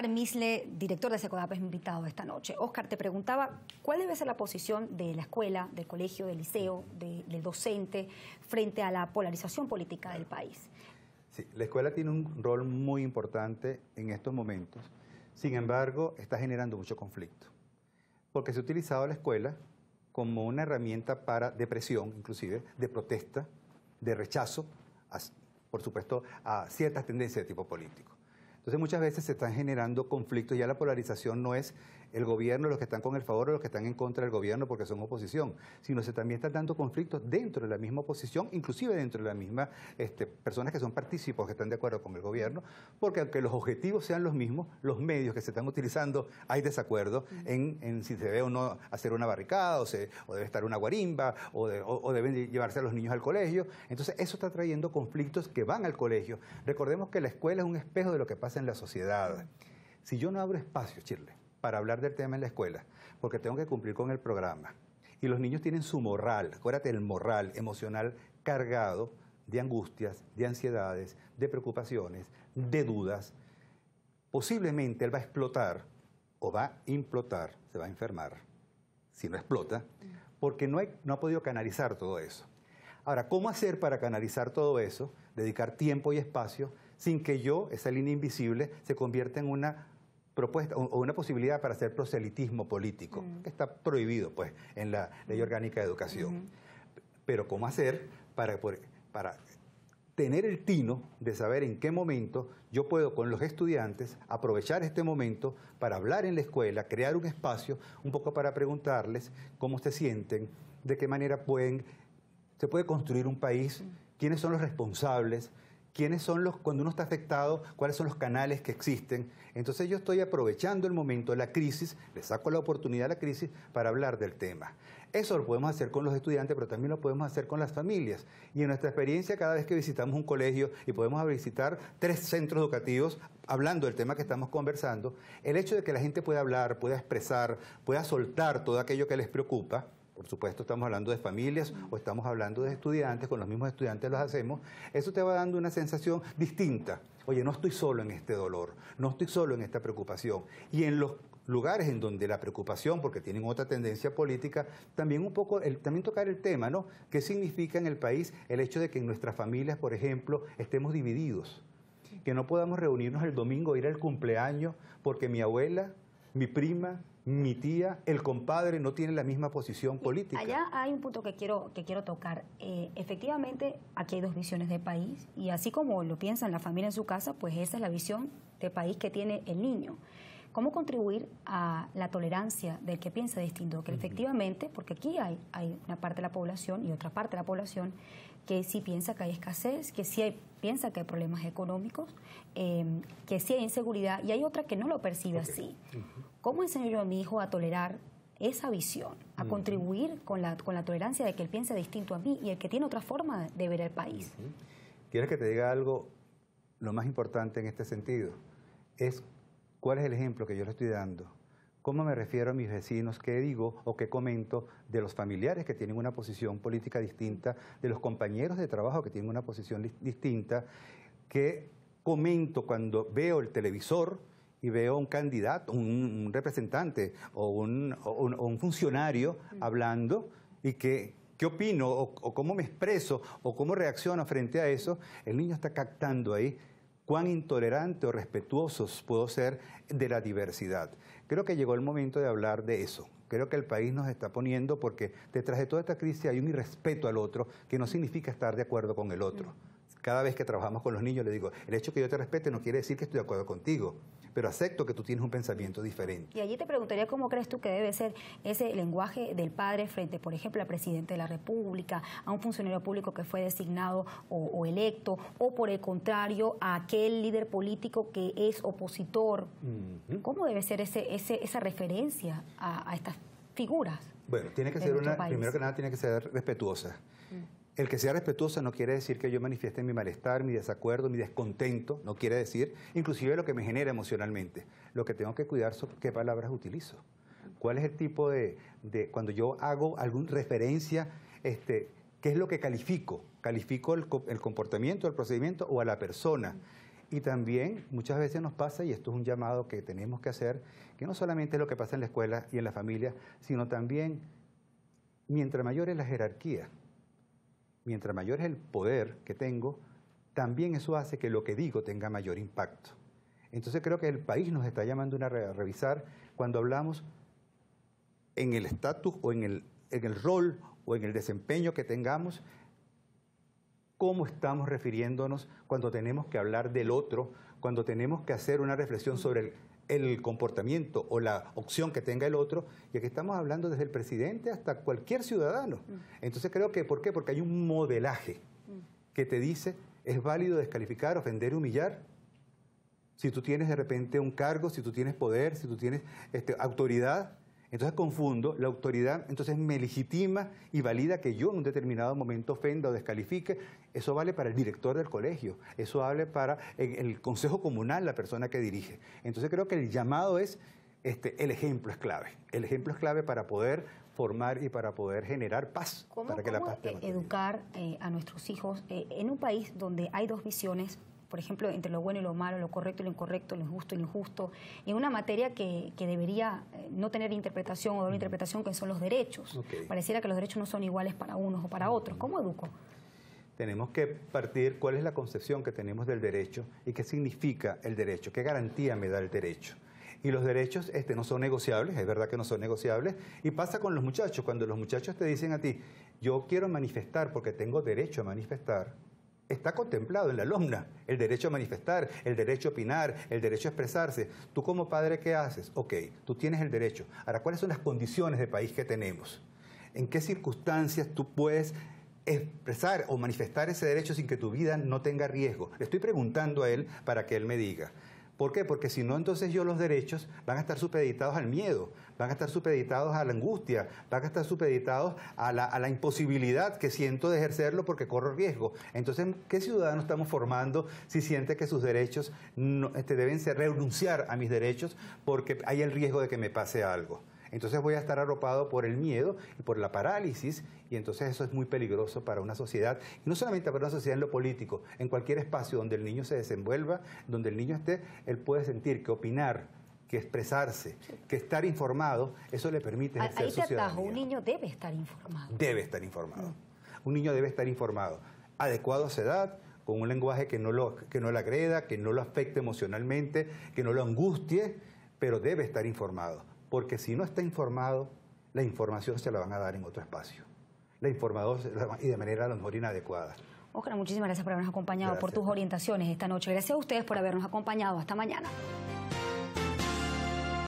Oscar Misle, director de SECODAP, es invitado esta noche. Oscar, te preguntaba, ¿cuál debe ser la posición de la escuela, del colegio, del liceo, del docente frente a la polarización política del país? Sí, la escuela tiene un rol muy importante en estos momentos. Sin embargo, está generando mucho conflicto. Porque se ha utilizado la escuela como una herramienta para depresión, inclusive, de protesta, de rechazo, por supuesto, a ciertas tendencias de tipo político. Entonces muchas veces se están generando conflictos, ya la polarización no es el gobierno, los que están con el favor o los que están en contra del gobierno porque son oposición, sino se también están dando conflictos dentro de la misma oposición, inclusive dentro de las misma este, personas que son partícipes, que están de acuerdo con el gobierno, porque aunque los objetivos sean los mismos, los medios que se están utilizando hay desacuerdo en, si se debe o no hacer una barricada, o, debe estar una guarimba, o, o deben llevarse a los niños al colegio. Entonces eso está trayendo conflictos que van al colegio. Recordemos que la escuela es un espejo de lo que pasa en la sociedad. Si yo no abro espacio, Chile, para hablar del tema en la escuela, porque tengo que cumplir con el programa, y los niños tienen su moral, acuérdate, el moral emocional cargado de angustias, de ansiedades, de preocupaciones, de dudas, posiblemente él va a explotar o va a implotar, se va a enfermar, si no explota, porque no, no ha podido canalizar todo eso. Ahora, ¿cómo hacer para canalizar todo eso? Dedicar tiempo y espacio sin que yo, esa línea invisible, se convierta en una propuesta o una posibilidad para hacer proselitismo político, mm. que está prohibido pues en la Ley mm. Orgánica de Educación. Pero ¿cómo hacer para, para tener el tino de saber en qué momento yo puedo con los estudiantes aprovechar este momento para hablar en la escuela, crear un espacio un poco para preguntarles cómo se sienten, de qué manera pueden, se puede construir un país, mm. quiénes son los responsables, quiénes son los, cuando uno está afectado, cuáles son los canales que existen. Entonces yo estoy aprovechando el momento de la crisis, le saco la oportunidad a la crisis para hablar del tema. Eso lo podemos hacer con los estudiantes, pero también lo podemos hacer con las familias. Y en nuestra experiencia, cada vez que visitamos un colegio y podemos visitar tres centros educativos, hablando del tema que estamos conversando, el hecho de que la gente pueda hablar, pueda expresar, pueda soltar todo aquello que les preocupa, por supuesto estamos hablando de familias o estamos hablando de estudiantes, con los mismos estudiantes los hacemos, eso te va dando una sensación distinta. Oye, no estoy solo en este dolor, no estoy solo en esta preocupación. Y en los lugares en donde la preocupación, porque tienen otra tendencia política, también un poco, también tocar el tema, ¿no? ¿Qué significa en el país el hecho de que en nuestras familias, por ejemplo, estemos divididos? Que no podamos reunirnos el domingo, ir al cumpleaños, porque mi abuela mi prima, mi tía, el compadre no tienen la misma posición política. Allá hay un punto que quiero, que quiero tocar. Eh, efectivamente, aquí hay dos visiones de país y así como lo piensa la familia en su casa, pues esa es la visión de país que tiene el niño. ¿Cómo contribuir a la tolerancia del que piensa distinto? Que efectivamente, porque aquí hay una parte de la población y otra parte de la población que si piensa que hay escasez, que si piensa que hay problemas económicos, em, que si hay inseguridad y hay otra que no lo percibe así. ¿Cómo enseño yo a mi hijo a tolerar esa visión, a contribuir con la, con la tolerancia de que él piense distinto a mí y el que tiene otra forma de ver el país? Quiero que te diga algo lo más importante en este sentido? Es cuál es el ejemplo que yo le estoy dando ¿Cómo me refiero a mis vecinos? ¿Qué digo o qué comento de los familiares que tienen una posición política distinta, de los compañeros de trabajo que tienen una posición distinta? ¿Qué comento cuando veo el televisor y veo un candidato, un, representante o un, funcionario hablando y que... ¿Qué opino o cómo me expreso o cómo reacciono frente a eso? El niño está captando ahí cuán intolerante o respetuosos puedo ser de la diversidad. Creo que llegó el momento de hablar de eso. Creo que el país nos está poniendo porque detrás de toda esta crisis hay un irrespeto al otro que no significa estar de acuerdo con el otro. Mm. Cada vez que trabajamos con los niños les digo, el hecho que yo te respete no quiere decir que estoy de acuerdo contigo pero acepto que tú tienes un pensamiento diferente. Y allí te preguntaría cómo crees tú que debe ser ese lenguaje del padre frente, por ejemplo, al presidente de la República, a un funcionario público que fue designado o, electo, o por el contrario, a aquel líder político que es opositor. ¿Cómo debe ser ese, esa referencia a, estas figuras? Bueno, tiene que ser una, primero que nada, tiene que ser respetuosa. Mm. El que sea respetuoso no quiere decir que yo manifieste mi malestar, mi desacuerdo, mi descontento, no quiere decir inclusive lo que me genera emocionalmente. Lo que tengo que cuidar son qué palabras utilizo. ¿Cuál es el tipo de, cuando yo hago alguna referencia, este, qué es lo que califico? ¿Califico el, el comportamiento, el procedimiento o a la persona? Y también muchas veces nos pasa, y esto es un llamado que tenemos que hacer, que no solamente es lo que pasa en la escuela y en la familia, sino también mientras mayor es la jerarquía, mientras mayor es el poder que tengo, también eso hace que lo que digo tenga mayor impacto. Entonces creo que el país nos está llamando a revisar cuando hablamos en el estatus o en el, rol o en el desempeño que tengamos, cómo estamos refiriéndonos cuando tenemos que hablar del otro, cuando tenemos que hacer una reflexión sobre el el comportamiento o la opción que tenga el otro, y aquí estamos hablando desde el presidente hasta cualquier ciudadano. Mm. Entonces creo que, ¿por qué? Porque hay un modelaje mm. que te dice, es válido descalificar, ofender, humillar, si tú tienes de repente un cargo, si tú tienes poder, si tú tienes este, autoridad, entonces confundo la autoridad, entonces me legitima y valida que yo en un determinado momento ofenda o descalifique. Eso vale para el director del colegio, eso vale para el, consejo comunal, la persona que dirige. Entonces creo que el llamado es, este, el ejemplo es clave. El ejemplo es clave para poder formar y para poder generar paz. ¿Cómo, para que paz educar eh, a nuestros hijos eh, en un país donde hay dos visiones por ejemplo, entre lo bueno y lo malo, lo correcto y lo incorrecto, lo injusto y lo injusto, en una materia que, debería eh, no tener interpretación o dar interpretación que son los derechos. Pareciera que los derechos no son iguales para unos o para otros. ¿Cómo educo? Tenemos que partir cuál es la concepción que tenemos del derecho y qué significa el derecho, qué garantía me da el derecho y los derechos este, no son negociables, es verdad que no son negociables, y pasa con los muchachos, cuando los muchachos te dicen a ti, yo quiero manifestar porque tengo derecho a manifestar, está contemplado en la alumna, el derecho a manifestar, el derecho a opinar, el derecho a expresarse. Tú como padre, ¿qué haces? Ok, tú tienes el derecho. Ahora, ¿cuáles son las condiciones de país que tenemos? ¿En qué circunstancias tú puedes expresar o manifestar ese derecho sin que tu vida no tenga riesgo? Le estoy preguntando a él para que él me diga. ¿Por qué? Porque si no, entonces yo los derechos van a estar supeditados al miedo, van a estar supeditados a la angustia, van a estar supeditados a la, imposibilidad que siento de ejercerlo porque corro riesgo. Entonces, ¿qué ciudadano estamos formando si siente que sus derechos este, deben ser renunciar a mis derechos porque hay el riesgo de que me pase algo? entonces voy a estar arropado por el miedo y por la parálisis, y entonces eso es muy peligroso para una sociedad, y no solamente para una sociedad en lo político, en cualquier espacio donde el niño se desenvuelva, donde el niño esté, él puede sentir que opinar que expresarse, que estar informado, eso le permite ejercer Ahí te un niño debe estar informado. Debe estar informado. Mm. Un niño debe estar informado, adecuado a su edad, con un lenguaje que no, lo, que no le agreda, que no lo afecte emocionalmente, que no lo angustie, pero debe estar informado porque si no está informado, la información se la van a dar en otro espacio. La informados y de manera a lo mejor inadecuada. Oscar, muchísimas gracias por habernos acompañado, por tus orientaciones esta noche. Gracias a ustedes por habernos acompañado. Hasta mañana.